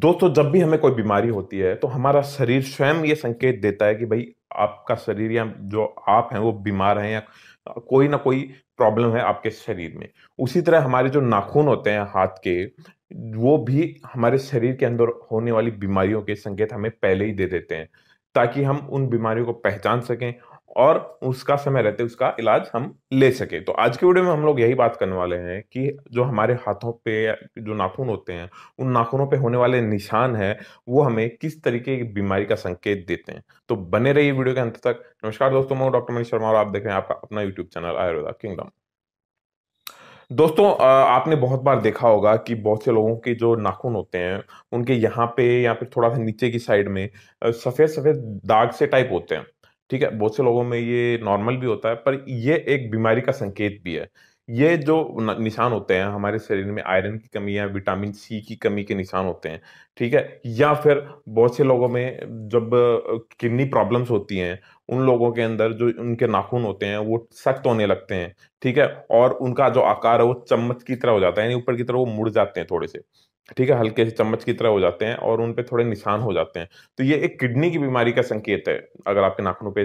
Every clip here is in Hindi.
दोस्तों जब भी हमें कोई बीमारी होती है तो हमारा शरीर स्वयं ये संकेत देता है कि भाई आपका शरीर या जो आप हैं वो बीमार हैं या कोई ना कोई प्रॉब्लम है आपके शरीर में उसी तरह हमारे जो नाखून होते हैं हाथ के वो भी हमारे शरीर के अंदर होने वाली बीमारियों के संकेत हमें पहले ही दे देते हैं ताकि हम उन बीमारियों को पहचान सकें और उसका समय रहते उसका इलाज हम ले सके तो आज के वीडियो में हम लोग यही बात करने वाले हैं कि जो हमारे हाथों पे जो नाखून होते हैं उन नाखूनों पे होने वाले निशान है वो हमें किस तरीके की बीमारी का संकेत देते हैं तो बने रहिए वीडियो के अंत तक नमस्कार दोस्तों मैं डॉक्टर मनीष शर्मा और आप देख रहे हैं आपका अपना यूट्यूब चैनल आयुर्वेदा किंगडम दोस्तों आपने बहुत बार देखा होगा कि बहुत से लोगों के जो नाखून होते हैं उनके यहाँ पे या फिर थोड़ा सा नीचे की साइड में सफ़ेद सफ़ेद दाग से टाइप होते हैं ठीक है बहुत से लोगों में ये नॉर्मल भी होता है पर ये एक बीमारी का संकेत भी है ये जो निशान होते हैं हमारे शरीर में आयरन की कमी या विटामिन सी की कमी के निशान होते हैं ठीक है या फिर बहुत से लोगों में जब किडनी प्रॉब्लम्स होती हैं उन लोगों के अंदर जो उनके नाखून होते हैं वो सख्त होने लगते हैं ठीक है और उनका जो आकार है वो चम्मच की तरह हो जाता है यानी ऊपर की तरह वो मुड़ जाते हैं थोड़े से ठीक है हल्के से चम्मच की तरह हो जाते हैं और उन थोड़े निशान हो जाते हैं तो ये एक किडनी की बीमारी का संकेत है अगर आपके नाखूनों पे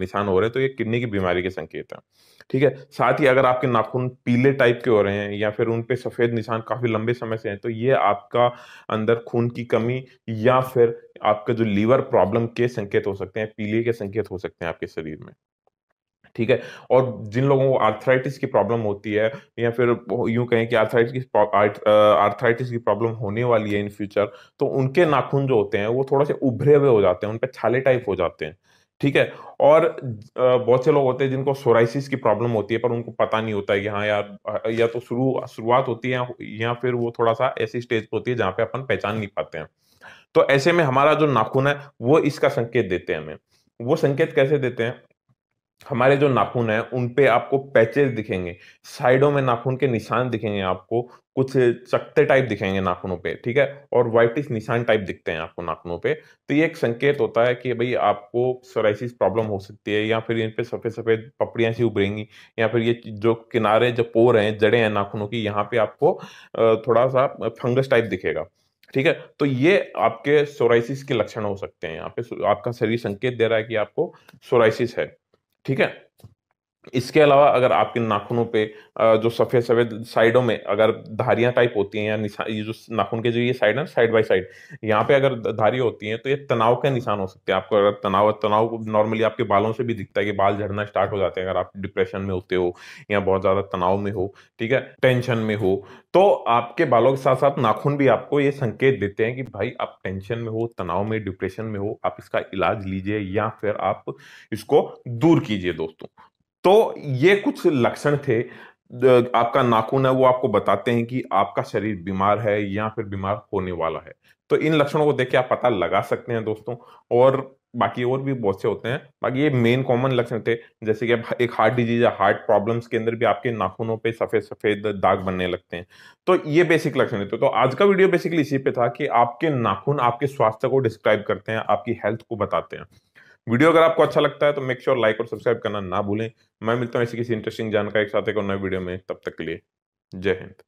निशान हो रहे हैं तो ये किडनी की बीमारी के संकेत है ठीक है साथ ही अगर आपके नाखून पीले टाइप के हो रहे हैं या फिर उन सफ़ेद निशान काफ़ी लंबे समय से हैं तो ये आपका अंदर खून की कमी या फिर आपका जो लीवर प्रॉब्लम के संकेत हो सकते हैं पीलिए के संकेत हो सकते हैं आपके शरीर में ठीक है और जिन लोगों को आर्थराइटिस की प्रॉब्लम होती है या फिर यूं कहें कि आर्थराइटिस की आर्थराइटिस की प्रॉब्लम होने वाली है इन फ्यूचर तो उनके नाखून जो होते हैं वो थोड़ा से उभरे हुए हो जाते हैं उन पर छाले टाइप हो जाते हैं ठीक है और बहुत से लोग होते हैं जिनको सोराइसिस की प्रॉब्लम होती है पर उनको पता नहीं होता है कि हाँ यार या तो शुरू शुरुआत होती है या फिर वो थोड़ा सा ऐसी स्टेज पर होती है जहाँ पे अपन पहचान नहीं पाते हैं तो ऐसे में हमारा जो नाखून है वो इसका संकेत देते हैं हमें वो संकेत कैसे देते हैं हमारे जो नाखून है उनपे आपको पैचेस दिखेंगे साइडों में नाखून के निशान दिखेंगे आपको कुछ चकते टाइप दिखेंगे नाखूनों पे ठीक है और व्हाइटिस निशान टाइप दिखते हैं आपको नाखूनों पे तो ये एक संकेत होता है कि भाई आपको सोराइसिस प्रॉब्लम हो सकती है या फिर इन पे सफ़ेद सफ़ेद पपड़ियाँ सी उभरेंगी या फिर ये जो किनारे जो पोर हैं जड़े हैं नाखूनों की यहाँ पे आपको थोड़ा सा फंगस टाइप दिखेगा ठीक है तो ये आपके सोराइसिस के लक्षण हो सकते हैं यहाँ पे आपका शरीर संकेत दे रहा है कि आपको सोराइसिस है ठीक है इसके अलावा अगर आपके नाखूनों पे जो सफ़ेद सफ़ेद साइडों में अगर धारियां टाइप होती हैं या निशान ये जो नाखून के जो ये साइड है साइड बाय साइड यहाँ पे अगर धारी होती हैं तो ये तनाव के निशान हो सकते हैं आपको अगर तनाव तनाव नॉर्मली आपके बालों से भी दिखता है कि बाल झड़ना स्टार्ट हो जाते हैं अगर आप डिप्रेशन में होते हो या बहुत ज़्यादा तनाव में हो ठीक है टेंशन में हो तो आपके बालों के साथ साथ नाखून भी आपको ये संकेत देते हैं कि भाई आप टेंशन में हो तनाव में डिप्रेशन में हो आप इसका इलाज लीजिए या फिर आप इसको दूर कीजिए दोस्तों तो ये कुछ लक्षण थे आपका नाखून है वो आपको बताते हैं कि आपका शरीर बीमार है या फिर बीमार होने वाला है तो इन लक्षणों को देख के आप पता लगा सकते हैं दोस्तों और बाकी और भी बहुत से होते हैं बाकी ये मेन कॉमन लक्षण थे जैसे कि एक हार्ट डिजीज या हार्ट प्रॉब्लम्स के अंदर भी आपके नाखूनों पे सफेद सफेद दाग बनने लगते हैं तो ये बेसिक लक्षण थे तो आज का वीडियो बेसिकली इसी पे था कि आपके नाखून आपके स्वास्थ्य को डिस्क्राइब करते हैं आपकी हेल्थ को बताते हैं वीडियो अगर आपको अच्छा लगता है तो मेक श्योर लाइक और सब्सक्राइब करना ना भूलें मैं मिलता हूँ ऐसी किसी इंटरेस्टिंग जानकारी के साथ एक और नए वीडियो में तब तक के लिए जय हिंद